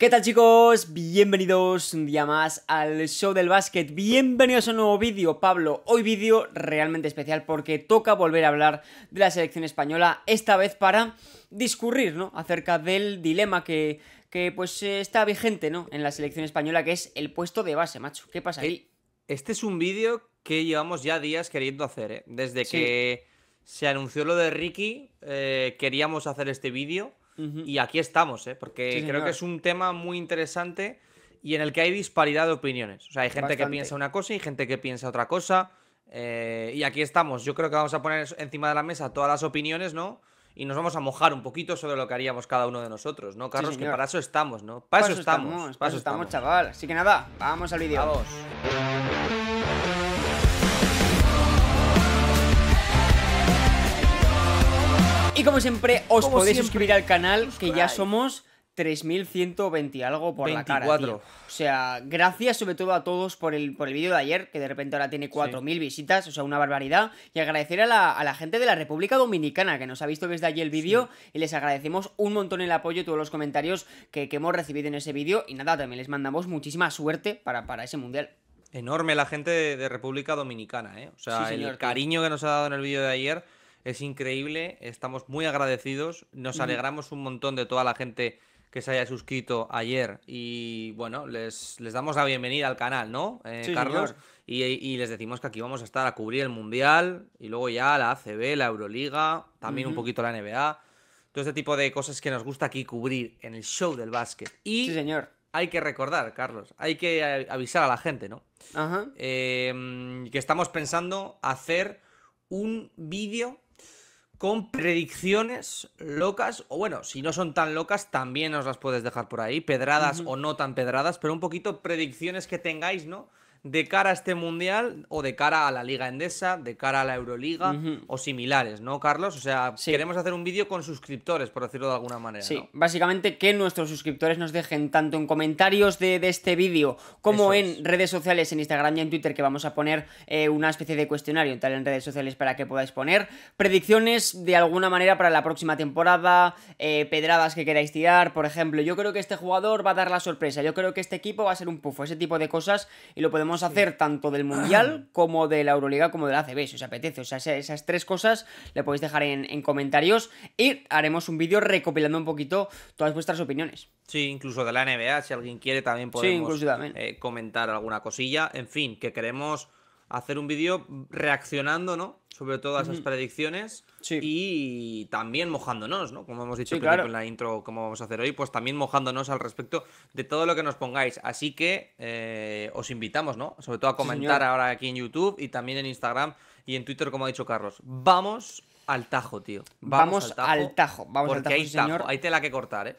¿Qué tal chicos? Bienvenidos un día más al show del básquet. Bienvenidos a un nuevo vídeo, Pablo. Hoy vídeo realmente especial porque toca volver a hablar de la selección española, esta vez para discurrir, ¿no? Acerca del dilema que, que pues eh, está vigente, ¿no? En la selección española, que es el puesto de base, macho. ¿Qué pasa aquí? Eh, este es un vídeo que llevamos ya días queriendo hacer, ¿eh? Desde que se anunció lo de Ricky, queríamos hacer este vídeo y aquí estamos, ¿eh? porque creo que es un tema muy interesante y en el que hay disparidad de opiniones. O sea, hay gente que piensa una cosa y gente que piensa otra cosa. Eh, y aquí estamos. Yo creo que vamos a poner encima de la mesa todas las opiniones, ¿no? Y nos vamos a mojar un poquito sobre lo que haríamos cada uno de nosotros, ¿no, Carlos? que para eso estamos, ¿no? Para, eso, estamos, Para eso estamos, estamos, chaval. Así que nada, vamos al vídeo. Vamos. Y como siempre, os podéis suscribir al canal, que ya somos 3.120 algo por la cara. O sea, gracias sobre todo a todos por el, por el vídeo de ayer, que de repente ahora tiene 4.000 visitas, o sea, una barbaridad. Y agradecer a la, gente de la República Dominicana, que nos ha visto desde allí el vídeo, y les agradecemos un montón el apoyo, y todos los comentarios que, hemos recibido en ese vídeo. Y nada, también les mandamos muchísima suerte para, para ese mundial. Enorme la gente de, República Dominicana, ¿eh? O sea, el cariño que nos ha dado en el vídeo de ayer es increíble, estamos muy agradecidos, nos alegramos un montón de toda la gente que se haya suscrito ayer y bueno, les, damos la bienvenida al canal, ¿no? Eh, Carlos, y, les decimos que aquí vamos a estar a cubrir el Mundial y luego ya la ACB, la Euroliga, también un poquito la NBA, todo este tipo de cosas que nos gusta aquí cubrir en el show del básquet. Y señor. Hay que recordar, Carlos, hay que avisar a la gente, ¿no? Em, que estamos pensando hacer un vídeo con predicciones locas, o bueno, si no son tan locas, también os las puedes dejar por ahí, pedradas o no tan pedradas, pero un poquito predicciones que tengáis, ¿no? de cara a este mundial o de cara a la Liga Endesa, de cara a la Euroliga o similares, ¿no, Carlos? O sea, queremos hacer un vídeo con suscriptores, por decirlo de alguna manera. Sí, básicamente que nuestros suscriptores nos dejen tanto en comentarios de, este vídeo como en redes sociales, en Instagram y en Twitter, que vamos a poner eh, una especie de cuestionario tal en redes sociales para que podáis poner predicciones de alguna manera para la próxima temporada, eh, pedradas que queráis tirar, por ejemplo. Yo creo que este jugador va a dar la sorpresa, yo creo que este equipo va a ser un pufo, ese tipo de cosas, y lo podemos hacer tanto del Mundial como de la Euroliga como de la ACB, si os apetece. O sea, esas tres cosas le podéis dejar en, comentarios y haremos un vídeo recopilando un poquito todas vuestras opiniones. Sí, incluso de la NBA, si alguien quiere también podemos eh, comentar alguna cosilla. En fin, que queremos hacer un vídeo reaccionando, ¿no? Sobre todas esas predicciones y también mojándonos, ¿no? Como hemos dicho en la intro, como vamos a hacer hoy, pues también mojándonos al respecto de todo lo que nos pongáis. Así que eh, os invitamos, ¿no? Sobre todo a comentar ahora aquí en YouTube y también en Instagram y en Twitter, como ha dicho Carlos. Vamos al tajo, tío. Vamos, al, tajo, Vamos porque al tajo, hay, señor. Tajo, hay tela que cortar, ¿eh?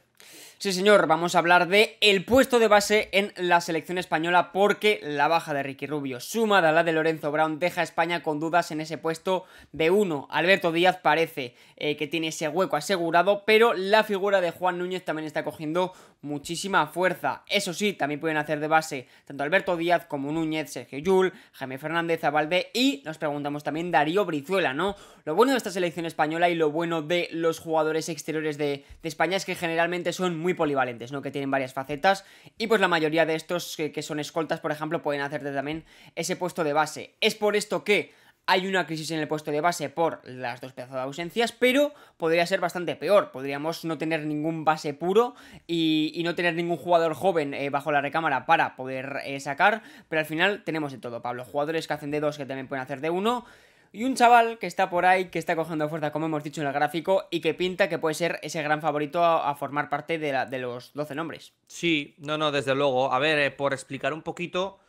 Sí, señor, vamos a hablar de el puesto de base en la selección española porque la baja de Ricky Rubio sumada a la de Lorenzo Brown deja a España con dudas en ese puesto de uno. Alberto Díaz parece eh, que tiene ese hueco asegurado, pero la figura de Juan Núñez también está cogiendo muchísima fuerza. Eso sí, también pueden hacer de base tanto Alberto Díaz como Núñez, Sergio Yul, Jaime Fernández, Abalde y nos preguntamos también Darío Brizuela, ¿no? Lo bueno de esta selección española y lo bueno de los jugadores exteriores de España es que generalmente son muy polivalentes, ¿no? Que tienen varias facetas y pues la mayoría de estos que, son escoltas, por ejemplo, pueden hacerte también ese puesto de base. Es por esto que hay una crisis en el puesto de base por las dos pedazos de ausencias, pero podría ser bastante peor. Podríamos no tener ningún base puro y, no tener ningún jugador joven eh, bajo la recámara para poder eh, sacar, pero al final tenemos de todo, Pablo. Jugadores que hacen de dos que también pueden hacer de uno. Y un chaval que está por ahí, que está cogiendo fuerza, como hemos dicho en el gráfico, y que pinta que puede ser ese gran favorito a, formar parte de, los 12 nombres. Sí, no, no, desde luego. A ver, eh, por explicar un poquito,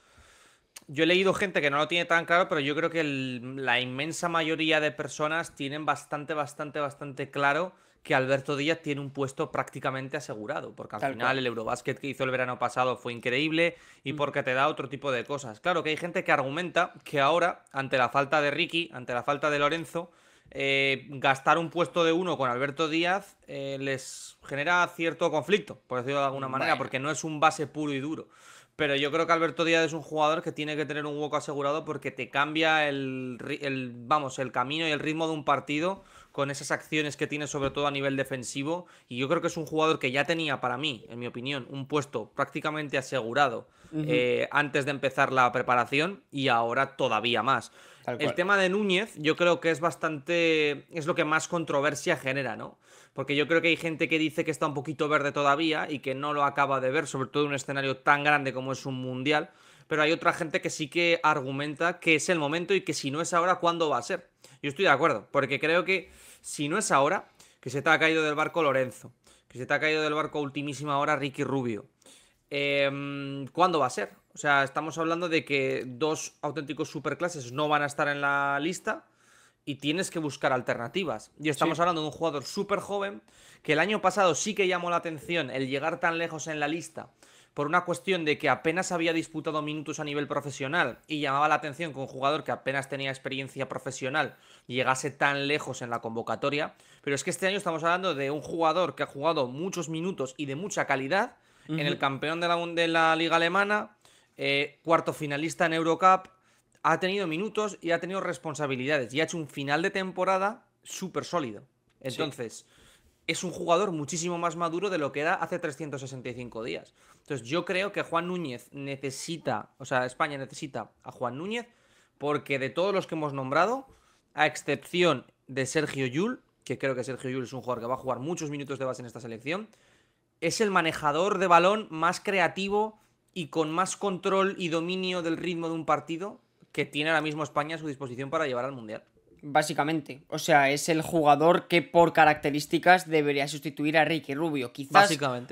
yo he leído gente que no lo tiene tan claro, pero yo creo que la inmensa mayoría de personas tienen bastante, bastante, bastante claro que Alberto Díaz tiene un puesto prácticamente asegurado, porque al final el Eurobasket que hizo el verano pasado fue increíble y mm. porque te da otro tipo de cosas. Claro que hay gente que argumenta que ahora, ante la falta de Ricky, ante la falta de Lorenzo, eh, gastar un puesto de uno con Alberto Díaz eh, les genera cierto conflicto, por decirlo de alguna manera, porque no es un base puro y duro. Pero yo creo que Alberto Díaz es un jugador que tiene que tener un hueco asegurado porque te cambia el, vamos, el camino y el ritmo de un partido con esas acciones que tiene sobre todo a nivel defensivo. Y yo creo que es un jugador que ya tenía para mí, en mi opinión, un puesto prácticamente asegurado eh, antes de empezar la preparación y ahora todavía más. El tema de Núñez yo creo que es bastante, es lo que más controversia genera, ¿no? porque yo creo que hay gente que dice que está un poquito verde todavía y que no lo acaba de ver, sobre todo en un escenario tan grande como es un mundial, pero hay otra gente que sí que argumenta que es el momento y que si no es ahora, ¿cuándo va a ser? Yo estoy de acuerdo, porque creo que si no es ahora, que se te ha caído del barco Lorenzo, que se te ha caído del barco ultimísima hora Ricky Rubio, em, ¿cuándo va a ser? O sea, estamos hablando de que dos auténticos superclases no van a estar en la lista y tienes que buscar alternativas. Y estamos hablando de un jugador súper joven que el año pasado sí que llamó la atención el llegar tan lejos en la lista por una cuestión de que apenas había disputado minutos a nivel profesional y llamaba la atención que un jugador que apenas tenía experiencia profesional llegase tan lejos en la convocatoria. Pero es que este año estamos hablando de un jugador que ha jugado muchos minutos y de mucha calidad en el campeón de la, liga alemana, eh, cuarto finalista en Eurocup, ha tenido minutos y ha tenido responsabilidades y ha hecho un final de temporada súper sólido. Entonces, es un jugador muchísimo más maduro de lo que era hace 365 días. Entonces, yo creo que Juan Núñez necesita, o sea, España necesita a Juan Núñez porque de todos los que hemos nombrado, a excepción de Sergio Yul, que creo que Sergio Yul es un jugador que va a jugar muchos minutos de base en esta selección, es el manejador de balón más creativo y con más control y dominio del ritmo de un partido que tiene ahora mismo España a su disposición para llevar al Mundial básicamente. O sea, es el jugador que por características debería sustituir a Ricky Rubio. Quizás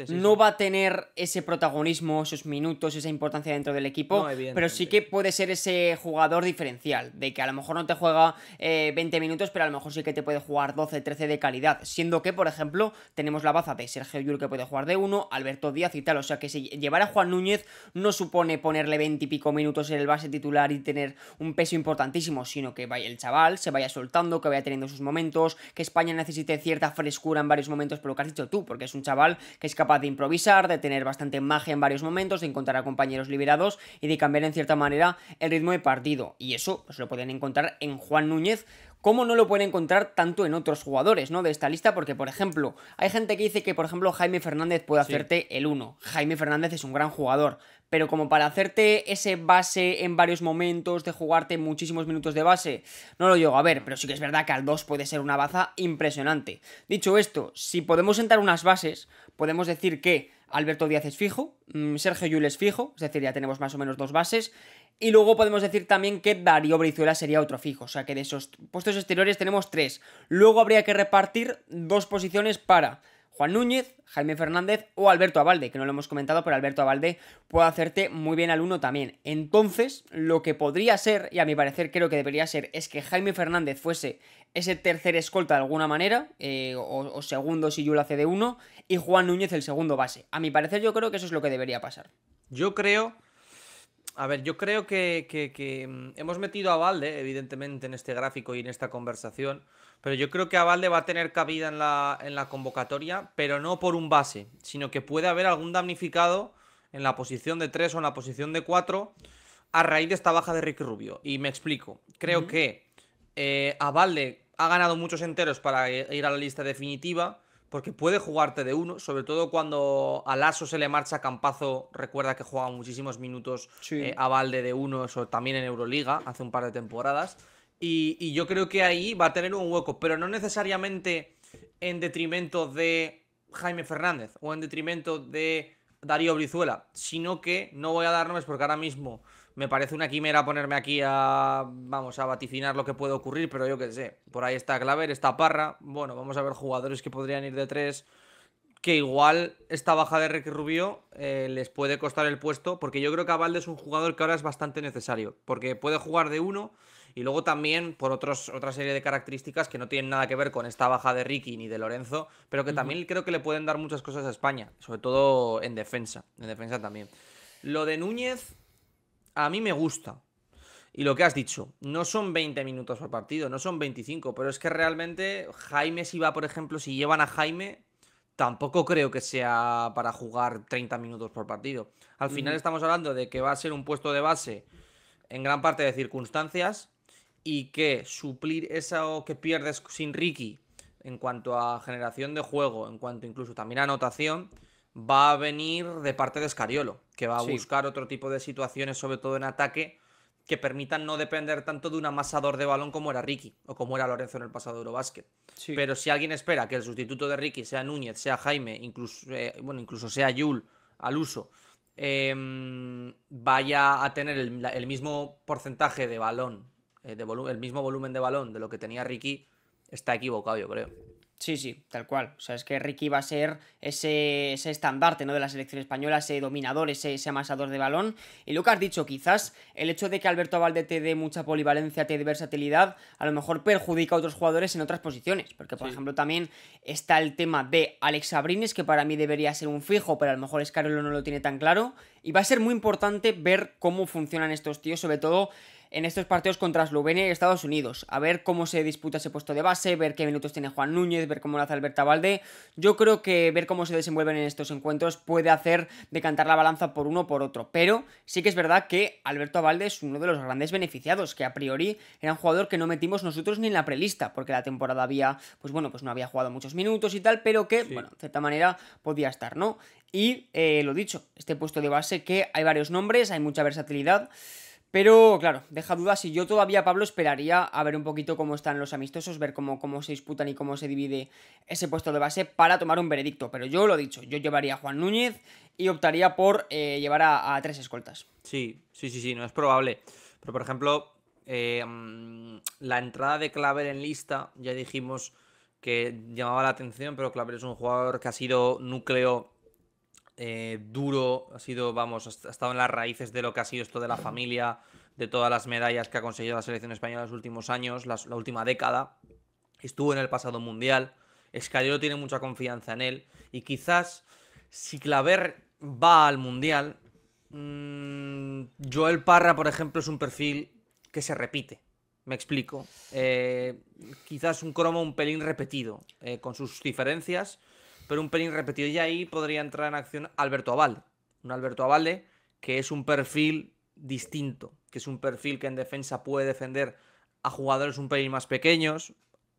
no va a tener ese protagonismo, esos minutos, esa importancia dentro del equipo, pero sí que puede ser ese jugador diferencial, de que a lo mejor no te juega 20 eh, minutos, pero a lo mejor sí que te puede jugar 12, 13 de calidad. Siendo que, por ejemplo, tenemos la baza de Sergio Yul que puede jugar de 1, Alberto Díaz y tal. O sea que si llevar a Juan Núñez no supone ponerle 20 y pico minutos en el base titular y tener un peso importantísimo, sino que vaya el chaval se va vaya soltando, que vaya teniendo sus momentos, que España necesite cierta frescura en varios momentos, pero lo que has dicho tú, porque es un chaval que es capaz de improvisar, de tener bastante magia en varios momentos, de encontrar a compañeros liberados y de cambiar en cierta manera el ritmo de partido. Y eso se pues, lo pueden encontrar en Juan Núñez cómo no lo pueden encontrar tanto en otros jugadores, ¿no? De esta lista, porque, por ejemplo, hay gente que dice que, por ejemplo, Jaime Fernández puede hacerte el 1. Jaime Fernández es un gran jugador, pero como para hacerte ese base en varios momentos, de jugarte muchísimos minutos de base, no lo llego a ver, pero sí que es verdad que al 2 puede ser una baza impresionante. Dicho esto, si podemos sentar unas bases, podemos decir que Alberto Díaz es fijo, mm, Sergio Yul es fijo, es decir, ya tenemos más o menos dos bases. Y luego podemos decir también que Darío Brizuela sería otro fijo, o sea que de esos puestos exteriores tenemos tres. Luego habría que repartir dos posiciones para Juan Núñez, Jaime Fernández o Alberto Abalde, que no lo hemos comentado, pero Alberto Abalde puede hacerte muy bien al uno también. Entonces, lo que podría ser, y a mi parecer creo que debería ser, es que Jaime Fernández fuese ese tercer escolta de alguna manera, eh, o, segundo si yo lo hace de uno, y Juan Núñez el segundo base. A mi parecer yo creo que eso es lo que debería pasar. Yo creo... A ver, yo creo que, mm, hemos metido a balde evidentemente, en este gráfico y en esta conversación, pero yo creo que Avalde va a tener cabida en la, en la convocatoria, pero no por un base, sino que puede haber algún damnificado en la posición de 3 o en la posición de 4 a raíz de esta baja de Ricky Rubio. Y me explico. Creo que eh, Avalde ha ganado muchos enteros para ir a la lista definitiva, porque puede jugarte de uno, sobre todo cuando a Lasso se le marcha Campazo, recuerda que juega muchísimos minutos eh, Avalde a de uno, eso también en Euroliga, hace un par de temporadas. Y, yo creo que ahí va a tener un hueco, pero no necesariamente en detrimento de Jaime Fernández o en detrimento de Darío Brizuela, sino que no voy a dar nombres porque ahora mismo me parece una quimera ponerme aquí a, vamos, a vaticinar lo que puede ocurrir, pero yo qué sé, por ahí está Claver, está Parra, bueno, vamos a ver jugadores que podrían ir de tres, que igual esta baja de Ricky Rubio eh, les puede costar el puesto, porque yo creo que Avalde es un jugador que ahora es bastante necesario, porque puede jugar de uno, y luego también por otros, otra serie de características que no tienen nada que ver con esta baja de Ricky ni de Lorenzo, pero que también creo que le pueden dar muchas cosas a España, sobre todo en defensa. En defensa también. Lo de Núñez, a mí me gusta. Y lo que has dicho, no son 20 minutos por partido, no son 25, pero es que realmente Jaime, si va, por ejemplo, si llevan a Jaime, tampoco creo que sea para jugar 30 minutos por partido. Al final estamos hablando de que va a ser un puesto de base en gran parte de circunstancias, y que suplir eso que pierdes sin Ricky en cuanto a generación de juego, en cuanto incluso también a anotación, va a venir de parte de Scariolo que va a buscar otro tipo de situaciones, sobre todo en ataque, que permitan no depender tanto de un amasador de balón como era Ricky o como era Lorenzo en el pasado Eurobásquet. Pero si alguien espera que el sustituto de Ricky sea Núñez, sea Jaime, incluso, eh, bueno, incluso sea Yul al uso, em, vaya a tener el mismo porcentaje de balón eh, el mismo volumen de balón de lo que tenía Ricky, está equivocado, yo creo. Sí, sí, tal cual. O sea, es que Ricky va a ser ese, estandarte ¿no? de la selección española, ese dominador, ese, amasador de balón. Y lo que has dicho, quizás el hecho de que Alberto Valde te dé mucha polivalencia, te dé versatilidad, a lo mejor perjudica a otros jugadores en otras posiciones. Porque, por ejemplo, también está el tema de Alex Abrines, que para mí debería ser un fijo, pero a lo mejor Escarolo no lo tiene tan claro. Y va a ser muy importante ver cómo funcionan estos tíos, sobre todo en estos partidos contra Eslovenia y Estados Unidos. A ver cómo se disputa ese puesto de base, ver qué minutos tiene Juan Núñez, ver cómo lo hace Alberto Valde. Yo creo que ver cómo se desenvuelven en estos encuentros puede hacer decantar la balanza por uno o por otro. Pero sí que es verdad que Alberto Valde es uno de los grandes beneficiados, que a priori era un jugador que no metimos nosotros ni en la prelista, porque la temporada había, pues bueno, pues no había jugado muchos minutos y tal, pero que, bueno, de cierta manera podía estar, ¿no? Y eh, lo dicho, este puesto de base que hay varios nombres, hay mucha versatilidad. Pero claro, deja dudas Si yo todavía, Pablo, esperaría a ver un poquito cómo están los amistosos, ver cómo, cómo se disputan y cómo se divide ese puesto de base para tomar un veredicto. Pero yo lo he dicho, yo llevaría a Juan Núñez y optaría por eh, llevar a, tres escoltas. Sí, sí, sí, sí, no es probable. Pero por ejemplo, eh, mm, la entrada de Claver en lista, ya dijimos que llamaba la atención, pero Claver es un jugador que ha sido núcleo eh, duro, ha sido, vamos, ha estado en las raíces de lo que ha sido esto de la familia, de todas las medallas que ha conseguido la selección española en los últimos años, la última década. Estuvo en el pasado mundial. Escalero tiene mucha confianza en él. Y quizás si Claver va al mundial, mm, Joel Parra, por ejemplo, es un perfil que se repite. Me explico. Eh, quizás un cromo un pelín repetido, eh, con sus diferencias, pero un pelín repetido. Y ahí podría entrar en acción Alberto Avalde. Un Alberto Avalde que es un perfil distinto, que es un perfil que en defensa puede defender a jugadores un pelín más pequeños,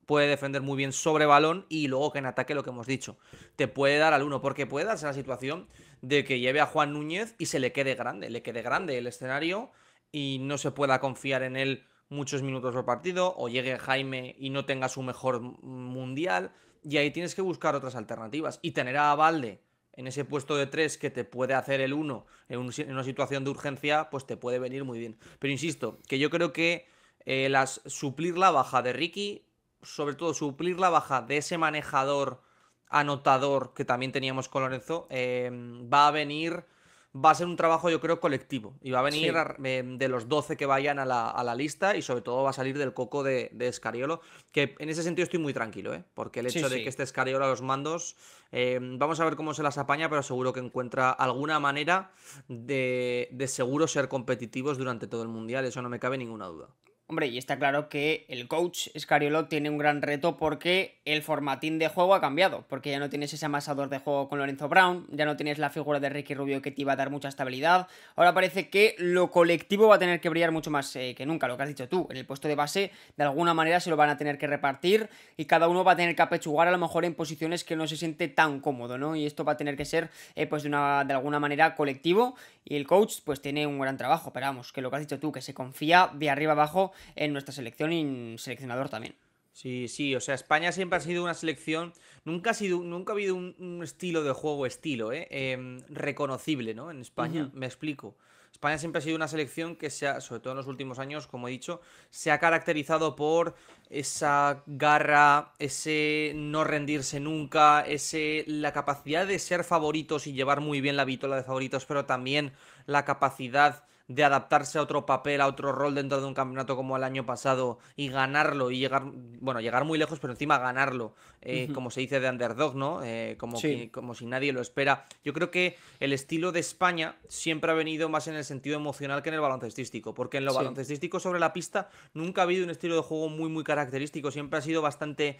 puede defender muy bien sobre balón y luego que en ataque lo que hemos dicho, te puede dar al uno, porque puede darse la situación de que lleve a Juan Núñez y se le quede grande, le quede grande el escenario y no se pueda confiar en él muchos minutos por partido, o llegue Jaime y no tenga su mejor mundial. Y ahí tienes que buscar otras alternativas. Y tener a Valde en ese puesto de 3 que te puede hacer el 1 en, una situación de urgencia, pues te puede venir muy bien. Pero insisto, que yo creo que eh, las, suplir la baja de Ricky, sobre todo suplir la baja de ese manejador anotador que también teníamos con Lorenzo, eh, va a venir va a ser un trabajo, yo creo, colectivo. Y va a venir eh, de los 12 que vayan a la, lista y sobre todo va a salir del coco de, Escariolo, que en ese sentido estoy muy tranquilo, ¿eh? porque el hecho de que esté Escariolo a los mandos, em, vamos a ver cómo se las apaña, pero seguro que encuentra alguna manera de, de seguro ser competitivos durante todo el Mundial, eso no me cabe ninguna duda. Hombre, y está claro que el coach Scariolo, tiene un gran reto porque el formatín de juego ha cambiado, porque ya no tienes ese amasador de juego con Lorenzo Brown, ya no tienes la figura de Ricky Rubio que te iba a dar mucha estabilidad, ahora parece que lo colectivo va a tener que brillar mucho más eh, que nunca, lo que has dicho tú, en el puesto de base de alguna manera se lo van a tener que repartir y cada uno va a tener que apechugar a lo mejor en posiciones que no se siente tan cómodo, ¿no? Y esto va a tener que ser eh, pues de, una, de alguna manera colectivo y el coach pues tiene un gran trabajo, pero vamos, que lo que has dicho tú, que se confía de arriba abajo, en nuestra selección y en seleccionador también. Sí, sí, o sea, España siempre ha sido una selección, nunca ha sido, nunca ha habido un, estilo de juego estilo, eh, em, reconocible, ¿no? En España, me explico. España siempre ha sido una selección que se sobre todo en los últimos años, como he dicho, se ha caracterizado por esa garra, ese no rendirse nunca, ese la capacidad de ser favoritos y llevar muy bien la vitola de favoritos, pero también la capacidad de adaptarse a otro papel, a otro rol dentro de un campeonato como el año pasado y ganarlo y llegar, bueno, llegar muy lejos, pero encima ganarlo, eh, como se dice de underdog, ¿no? Eh, como, como si nadie lo espera. Yo creo que el estilo de España siempre ha venido más en el sentido emocional que en el baloncestístico, porque en lo baloncestístico sobre la pista nunca ha habido un estilo de juego muy, muy característico, siempre ha sido bastante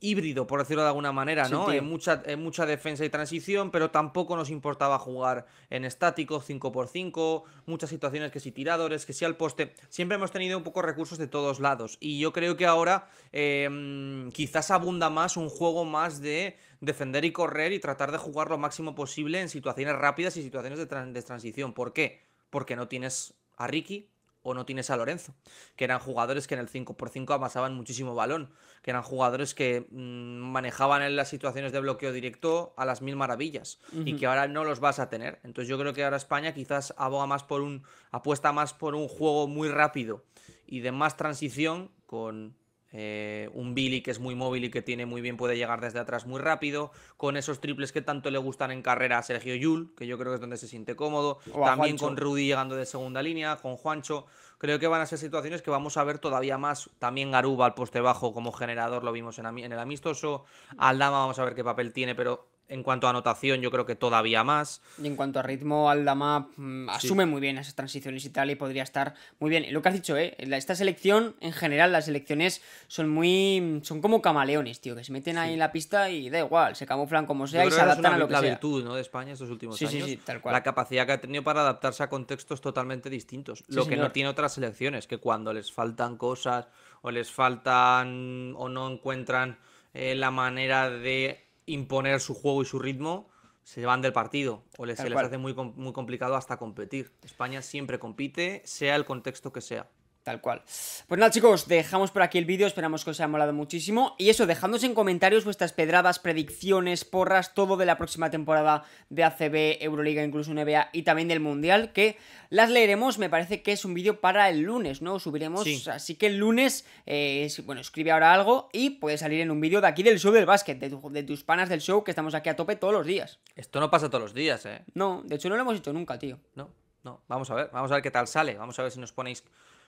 híbrido, por decirlo de alguna manera, ¿no? mucha, mucha defensa y transición, pero tampoco nos importaba jugar en estático, 5x5, muchas situaciones que si tiradores, que si al poste. Siempre hemos tenido un poco recursos de todos lados. Y yo creo que ahora em, quizás abunda más un juego más de defender y correr y tratar de jugar lo máximo posible en situaciones rápidas y situaciones de, de transición. ¿Por qué? Porque no tienes a Ricky, o no tienes a Lorenzo, que eran jugadores que en el 5x5 amasaban muchísimo balón, que eran jugadores que mm, manejaban en las situaciones de bloqueo directo a las mil maravillas y que ahora no los vas a tener. Entonces yo creo que ahora España quizás aboga más por un apuesta más por un juego muy rápido y de más transición con eh, un Billy que es muy móvil y que tiene muy bien, puede llegar desde atrás muy rápido. Con esos triples que tanto le gustan en carrera a Sergio Yul, que yo creo que es donde se siente cómodo. También con Rudy llegando de segunda línea, con Juancho. Creo que van a ser situaciones que vamos a ver todavía más. También Garuba al poste bajo como generador, lo vimos en el amistoso. Aldama, vamos a ver qué papel tiene, pero en cuanto a anotación, yo creo que todavía más. Y en cuanto a ritmo, Aldama mm, asume muy bien esas transiciones y tal, y podría estar muy bien. Lo que has dicho, ¿eh? Esta selección, en general, las selecciones son muy. Mm, son como camaleones, tío, que se meten ahí en la pista y da igual, se camuflan como sea y se adaptan a lo que sea. La virtud, ¿no? De España estos últimos años. Tal La capacidad que ha tenido para adaptarse a contextos totalmente distintos. lo que no tiene otras selecciones, que cuando les faltan cosas o les faltan o no encuentran eh, la manera de imponer su juego y su ritmo, se van del partido o les, se les hace muy, muy complicado hasta competir. España siempre compite, sea el contexto que sea. Tal cual. Pues nada, chicos, dejamos por aquí el vídeo. Esperamos que os haya molado muchísimo. Y eso, dejadnos en comentarios vuestras pedradas, predicciones, porras, todo de la próxima temporada de ACB, Euroliga, incluso NBA y también del Mundial, que las leeremos. Me parece que es un vídeo para el lunes, ¿no? Subiremos. Así que el lunes, eh, bueno, escribe ahora algo y puede salir en un vídeo de aquí del show del básquet, de, de tus panas del show, que estamos aquí a tope todos los días. Esto no pasa todos los días, ¿eh? No, de hecho no lo hemos hecho nunca, tío. No, no. Vamos a ver, vamos a ver qué tal sale. Vamos a ver si nos ponéis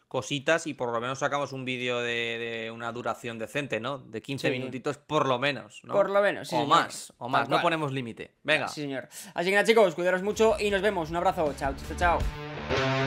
cositas y por lo menos sacamos un vídeo de, una duración decente, ¿no? De 15 minutitos por lo menos, ¿no? Por lo menos, sí, O más, o más, no ponemos límite. Venga. Sí, señor. Así que nada, chicos, cuidaros mucho y nos vemos. Un abrazo. chao, chao. chao.